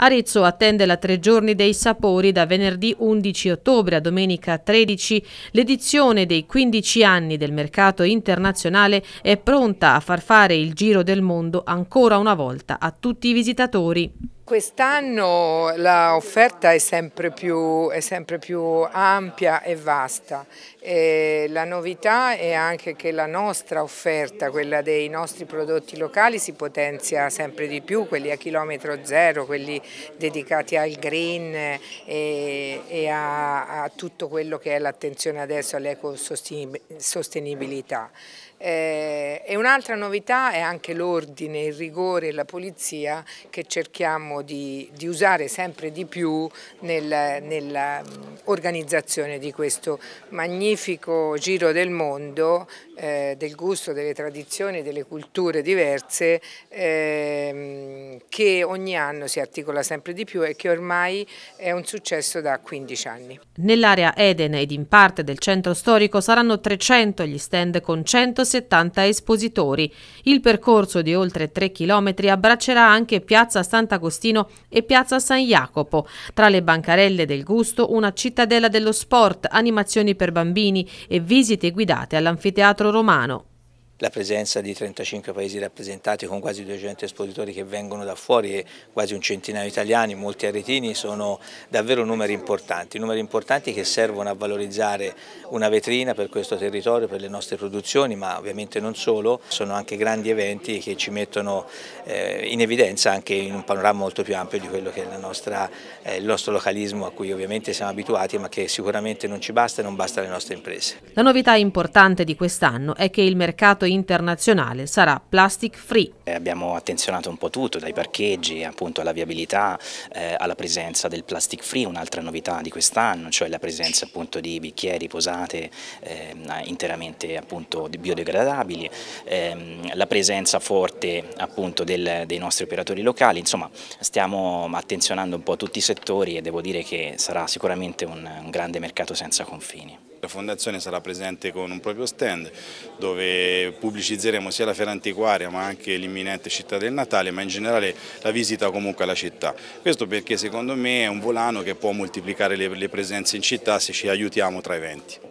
Arezzo attende la tre giorni dei sapori da venerdì 11 ottobre a domenica 13. L'edizione dei 15 anni del mercato internazionale è pronta a far fare il giro del mondo ancora una volta a tutti i visitatori. Quest'anno l'offerta è, sempre più, è sempre più ampia e vasta. E la novità è anche che la nostra offerta, quella dei nostri prodotti locali, si potenzia sempre di più, quelli a chilometro zero, quelli dedicati al green e, e a, a, tutto quello che è l'attenzione adesso all'ecosostenibilità. Eh, e un'altra novità è anche l'ordine, il rigore e la pulizia che cerchiamo di, di usare sempre di più nel, nell'organizzazione mm, di questo magnifico giro del mondo, eh, del gusto, delle tradizioni, delle culture diverse eh, che ogni anno si articola sempre di più e che ormai è un successo da 15 anni. Nell'area Eden ed in parte del centro storico saranno 300 gli stand con 170 espositori. Il percorso di oltre 3 km abbraccerà anche Piazza Sant'Agostino Agostino e Piazza San Jacopo. Tra le bancarelle del gusto una cittadella dello sport, animazioni per bambini e visite guidate all'anfiteatro romano la presenza di 35 paesi rappresentati con quasi 200 espositori che vengono da fuori e quasi un centinaio italiani, molti aretini, sono davvero numeri importanti, numeri importanti che servono a valorizzare una vetrina per questo territorio, per le nostre produzioni, ma ovviamente non solo, sono anche grandi eventi che ci mettono eh, in evidenza anche in un panorama molto più ampio di quello che è nostra, eh, il nostro localismo a cui ovviamente siamo abituati ma che sicuramente non ci basta e non basta alle nostre imprese. La novità importante di quest'anno è che il mercato internazionale sarà plastic free. Eh, abbiamo attenzionato un po' tutto, dai parcheggi appunto alla viabilità, eh, alla presenza del plastic free, un'altra novità di quest'anno, cioè la presenza appunto di bicchieri, posate eh, interamente appunto biodegradabili, ehm, la presenza forte appunto del, dei nostri operatori locali, insomma stiamo attenzionando un po' tutti i settori e devo dire che sarà sicuramente un, un grande mercato senza confini. La fondazione sarà presente con un proprio stand dove pubblicizzeremo sia la fiera antiquaria ma anche l'imminente città del Natale ma in generale la visita comunque alla città. Questo perché secondo me è un volano che può moltiplicare le, presenze in città se ci aiutiamo tra eventi.